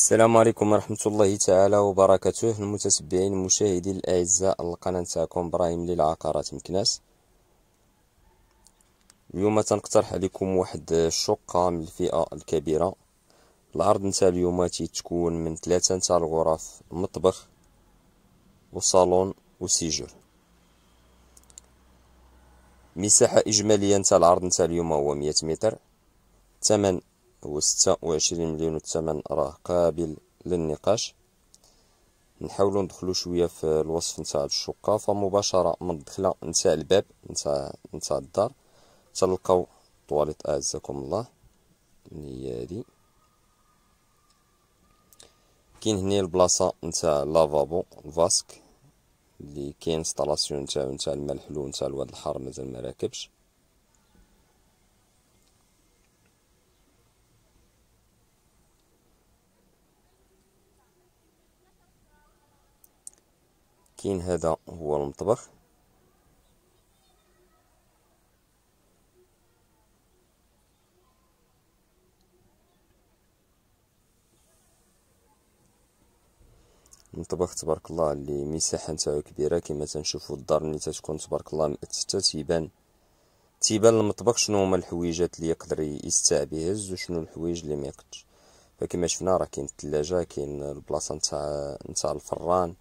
السلام عليكم ورحمة الله تعالى وبركاته المتتبعين المشاهدين الأعزاء القناة تاعكم إبراهيم للعقارات مكناس اليوم تنقترح عليكم واحد الشقة من الفئة الكبيرة العرض نتاع اليوم تيتكون من ثلاثة نتاع الغرف مطبخ وصالون وسيجر مساحة إجمالية نتاع العرض نتاع اليوم هو مية متر ثمن وستة وعشرين مليون الثمن راه قابل للنقاش نحاولو ندخلو شويه في الوصف نتاع الشقه فمباشره من الدخله نتاع الباب نتاع نتاع الدار تلقاو طواليت اعزكم الله هادي كاين هنا البلاصه نتاع لافابو الفاسك اللي كاين انستالاسيون نتاعو نتاع الماء الحلو نتاع الواد الحار مازال مراكبش كاين هذا هو المطبخ المطبخ تبارك الله اللي مساحه نتاعو كبيره كما تنشوفوا الدار اللي تتكون تبارك الله مأتته تيبان تيبان المطبخ شنو هما الحويجات اللي يقدر يستاع وشنو الحويج اللي ما يقدرش فكما شفنا راه كاين الثلاجه كاين البلاصه نتاع نتاع الفران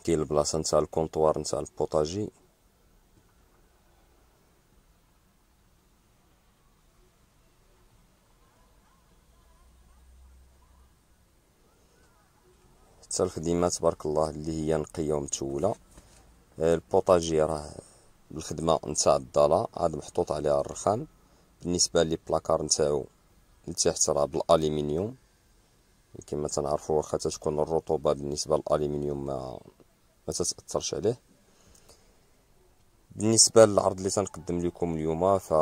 كاين البلاصه نتاع الكونطوار نتاع البوطاجي حتى الخدمه تبارك الله اللي هي نقيه ومتوله البوطاجي راه الخدمه نتاع الضاله عاد محطوط عليها الرخام بالنسبه لي بلاكار نتاعو لتحت راه بالالومنيوم كما تنعرفوا واخا تكون الرطوبه بالنسبه للالومنيوم ما ما تتاثرش عليه بالنسبه للعرض اللي تنقدم لكم اليوم ف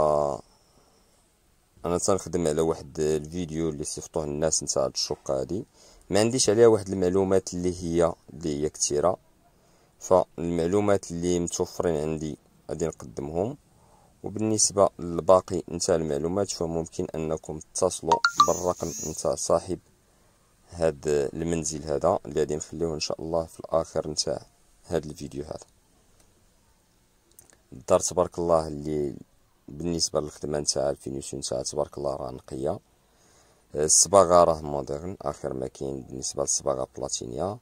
انا تنخدم على واحد الفيديو اللي صيفطوه الناس نتاع هاد الشقه هادي ما عنديش عليها واحد المعلومات اللي هي اللي هي كثيره فالمعلومات اللي متوفرين عندي غادي نقدمهم وبالنسبه للباقي نتاع المعلومات فممكن انكم تتصلوا بالرقم نتاع صاحب هاد المنزل هذا اللي غادي نخليوه ان شاء الله في الاخر نتاع هاد الفيديو هذا الدار تبارك الله اللي بالنسبه للخدمه نتاع الفينيسيون نتاع تبارك الله راه نقيه الصباغه راه مودرن اخر ما كاين بالنسبه للصباغه بلاتينيه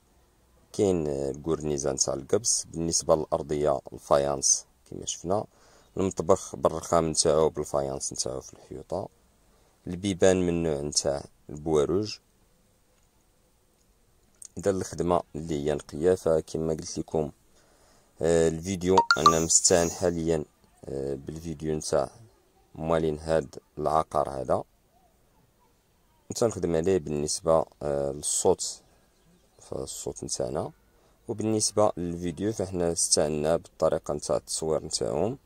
كاين الكورنيزه نتاع القبس بالنسبه للارضيه الفايانس كما شفنا المطبخ بالرخام نتاعو بالفايانس نتاعو في الحيوطه البيبان من نوع نتاع البواروج ندير الخدمه اللي هي نقيه فكما قلت لكم آه، الفيديو انا مستعن حاليا آه، بالفيديو نتاع مالين هاد العقار هذا نخدم عليه بالنسبه آه، للصوت فالصوت نتاعنا وبالنسبه للفيديو فاحنا استعنا بالطريقه نتاع التصوير نتاعهم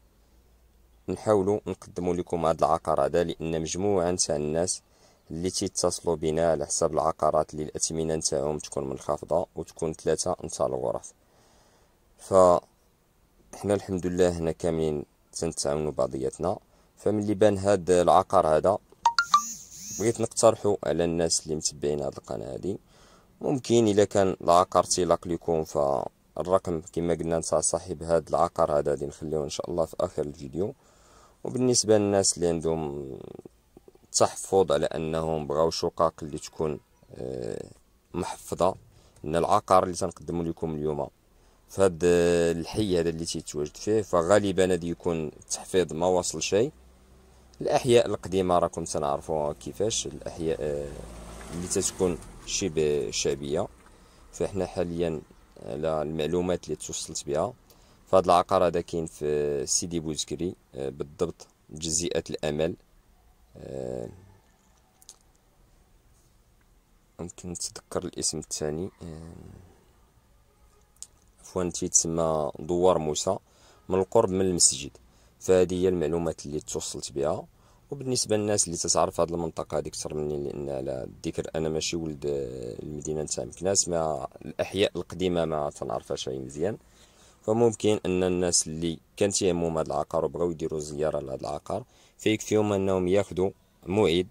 نحاولوا نقدموا لكم هذا العقار هذا لان مجموعه نتاع الناس اللي تيتصلوا بنا على حساب العقارات اللي الأثمنة نتاعهم تكون منخفضة وتكون ثلاثة نتاع الغرف فحنا الحمد لله هنا كاملين تنتعاونوا بعضياتنا فملي بان هاد العقار هذا بغيت نقترحو على الناس اللي متبعين هاد القناة هادي ممكن إلا كان العقار تيلاق ليكم فالرقم كما قلنا نتاع صاحب هاد العقار هذا غادي نخليوه إن شاء الله في آخر الفيديو وبالنسبة للناس اللي عندهم التحفظ على انهم بغاو شقق اللي تكون آه، محفظه ان العقار اللي تنقدم لكم اليوم فهاد آه، الحي هذا اللي تيتواجد فيه فغالبا غادي يكون التحفيظ ما واصل شيء الاحياء القديمه راكم تنعرفوها كيفاش الاحياء آه، اللي تتكون شبه شعبيه فاحنا حاليا على المعلومات اللي توصلت بها فهاد العقار هذا كاين في سيدي بوزكري بالضبط جزيئه الامل آه، ممكن نتذكر الاسم الثاني آه، عفوا تيتسمى دوار موسى من القرب من المسجد فهذه هي المعلومات اللي توصلت بها وبالنسبه للناس اللي تتعرف هذه المنطقه هذه اكثر مني لان على الذكر انا ماشي ولد آه، المدينه نتاع مكناس ما الاحياء القديمه ما تنعرفهاش مزيان فممكن ان الناس اللي كانت يهمهم هاد العقار وبغاو يديروا زياره لهاد العقار فيكفيهم انهم ياخذوا موعد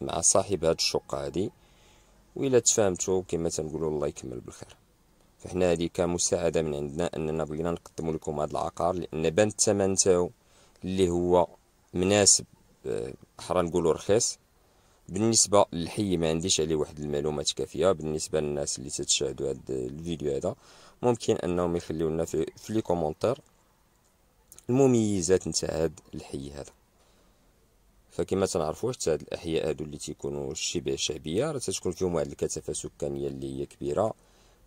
مع صاحب هاد الشقه هادي وإلا تفهمتوا كما تنقولوا الله يكمل بالخير فحنا هذه كمساعده من عندنا اننا بغينا نقدم لكم هذا العقار لان بان الثمن تاعو اللي هو مناسب آه، حرا نقولوا رخيص بالنسبه للحي ما عنديش عليه واحد المعلومات كافيه بالنسبه للناس اللي تتشاهدوا هذا الفيديو هذا ممكن انهم يخليو لنا في, في لي كومونتير المميزات نتاع هذا الحي هذا فكما تنعرفوا حتى هاد الاحياء هادو اللي تيكونوا شبه شعبيه راه تتكون فيهم واحد الكثافه سكانيه اللي هي كبيره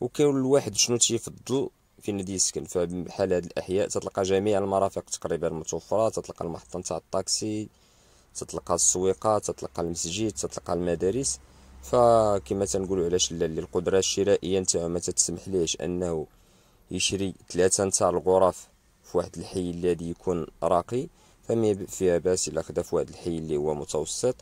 وكاين الواحد شنو تيفضل فين غادي يسكن فبحال هاد الاحياء تتلقى جميع المرافق تقريبا متوفره تتلقى المحطه نتاع الطاكسي تتلقى السويقات تتلقى المسجد تتلقى المدارس فكما تنقولوا علاش لا اللي القدره الشرائيه نتاعو ما تتسمح ليش انه يشري ثلاثه نتاع الغرف في واحد الحي الذي يكون راقي فما فيها باس الا خدا في واحد الحي اللي هو متوسط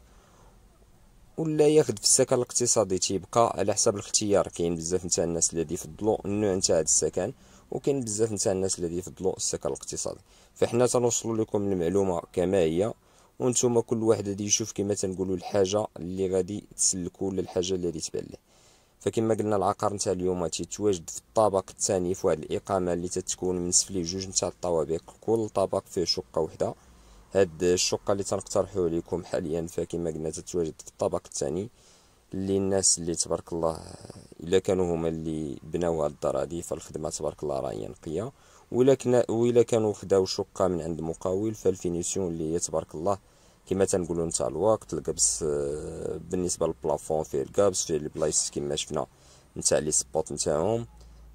ولا ياخد في السكن الاقتصادي تيبقى على حسب الاختيار كاين بزاف نتاع الناس اللي يفضلوا النوع نتاع هذا السكن وكاين بزاف نتاع الناس اللي يفضلوا السكن الاقتصادي فحنا تنوصلوا لكم المعلومه كما هي وانتم كل واحد غادي يشوف كما تنقولوا الحاجه اللي غادي تسلكو ولا الحاجه اللي غادي تبان ليه فكما قلنا العقار نتاع اليوم تيتواجد في الطابق الثاني في واحد الاقامه اللي تتكون من سفلي جوج نتاع الطوابق كل طابق فيه شقه وحده هاد الشقه اللي تنقترحوا عليكم حاليا فكما قلنا تتواجد في الطابق الثاني اللي الناس اللي تبارك الله الا كانوا هما اللي بناو هاد الدار هادي فالخدمه تبارك الله راهي نقيه ولا كنا ولا كانوا خداو شقه من عند مقاول فالفينيسيون اللي هي تبارك الله كما تنقولوا نتاع الوقت القبس آه، بالنسبه للبلافون فيه القبس فيه البلايص كما شفنا نتاع لي سبوت نتاعهم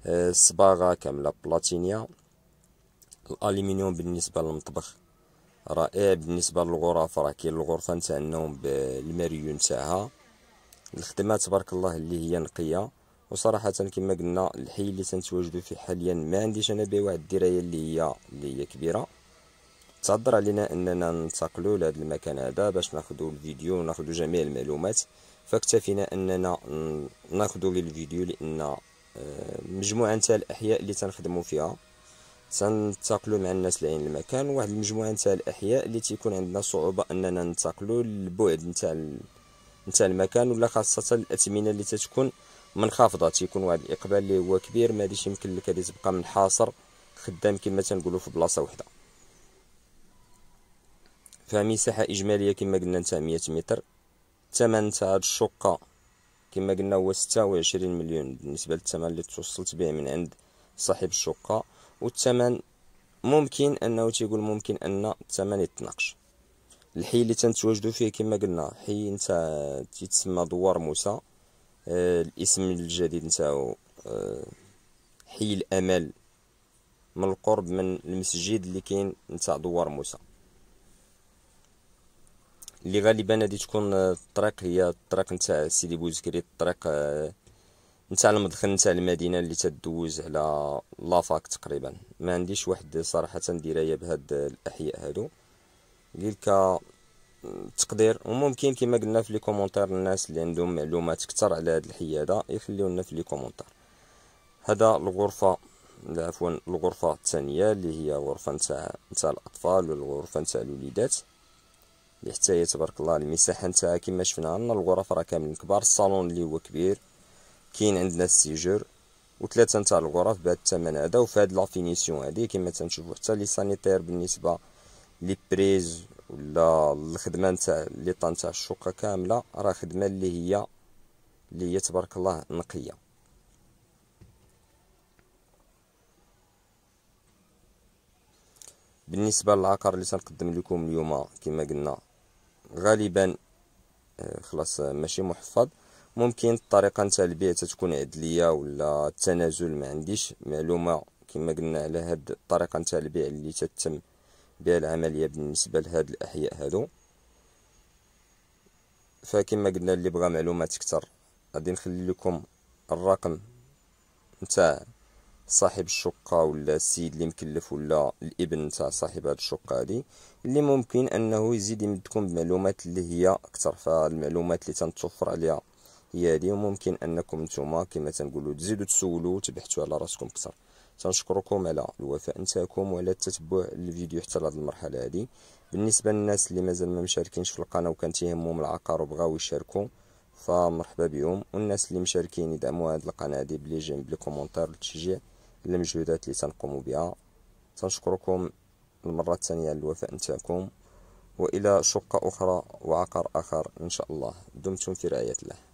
آه، الصباغه كامله بلاتينيه الالومنيوم بالنسبه للمطبخ رائع بالنسبه للغرف راه كاين الغرفه نتاع النوم بالماريو نتاعها الخدمه تبارك الله اللي هي نقيه وصراحة كما قلنا الحي اللي تنتواجدو فيه حاليا ما عنديش انا به واحد الدرايه اللي هي اللي هي كبيره تعذر علينا اننا ننتقلوا لهذا المكان هذا باش ناخذوا الفيديو وناخذوا جميع المعلومات فاكتفينا اننا ناخذوا الفيديو لان آه، مجموعه نتاع الاحياء اللي تنخدموا فيها تنتقلوا مع الناس لعين المكان واحد المجموعه نتاع الاحياء اللي تيكون عندنا صعوبه اننا ننتقلوا للبعد نتاع نتاع المكان ولا خاصه الاثمنه اللي تتكون منخفضه تيكون واحد الاقبال اللي هو كبير ما غاديش يمكن لك هذه تبقى منحاصر خدام كما تنقولوا في بلاصه وحده فمساحه اجماليه كما قلنا نتا 100 متر الثمن تاع هاد الشقه كما قلنا هو 26 مليون بالنسبه للثمن اللي توصلت به من عند صاحب الشقه والثمن ممكن انه تيقول ممكن ان الثمن يتناقش الحي اللي تنتواجدو فيه كما قلنا حي نتا تيتسمى دوار موسى آه، الاسم الجديد نتاعو آه، حي الامل من القرب من المسجد اللي كاين نتاع دوار موسى اللي غالبا غادي تكون آه، الطريق هي الطريق نتاع سيدي بوزكري الطريق نتاع المدخل نتاع المدينه اللي تدوز على لافاك تقريبا ما عنديش واحد صراحه درايه بهاد الاحياء هادو غير التقدير وممكن كما قلنا في لي كومونتير الناس اللي عندهم معلومات اكثر على هذه الحياده يخليو لنا في لي كومونتير هذا الغرفه عفوا الغرفه الثانيه اللي هي غرفه نتاع نتاع الاطفال والغرفه نتاع الوليدات اللي حتى هي تبارك الله المساحه نتاعها كما شفنا عندنا الغرف راه كاملين كبار الصالون اللي هو كبير كاين عندنا السيجور وثلاثه نتاع الغرف بهذا الثمن هذا وفي هاد لافينيسيون هادي كما تنشوفو حتى لي سانيتير بالنسبه لي بريز ولا الخدمه نتاع لي طان نتاع الشقه كامله راه خدمه اللي هي اللي هي تبارك الله نقيه بالنسبه للعقار اللي سنقدم لكم اليوم كما قلنا غالبا آه، خلاص ماشي محفظ ممكن الطريقه نتاع البيع تكون عدليه ولا التنازل ما عنديش معلومه كما قلنا على هاد الطريقه نتاع البيع اللي تتم بها العملية بالنسبة لهاد الأحياء هادو فكما قلنا اللي بغى معلومات أكثر غادي نخلي لكم الرقم نتاع صاحب الشقة ولا السيد اللي مكلف ولا الابن نتاع صاحب هاد الشقة هادي اللي ممكن أنه يزيد يمدكم بمعلومات اللي هي أكثر فالمعلومات اللي تنتوفر عليها هي هذه وممكن انكم نتوما كما تنقولوا تزيدوا تسولوا وتبحثوا على راسكم اكثر تنشكركم على الوفاء نتاعكم وعلى التتبع للفيديو حتى لهاد المرحله هذه بالنسبه للناس اللي مازال ما مشاركينش في القناه وكان تيهمهم العقار وبغاو يشاركوا فمرحبا بهم والناس اللي مشاركين يدعموا هذه القناه هذه بلي جيم بلي كومونتير التشجيع المجهودات اللي تنقوموا بها تنشكركم المره الثانيه على الوفاء نتاعكم والى شقه اخرى وعقار اخر ان شاء الله دمتم في رعايه الله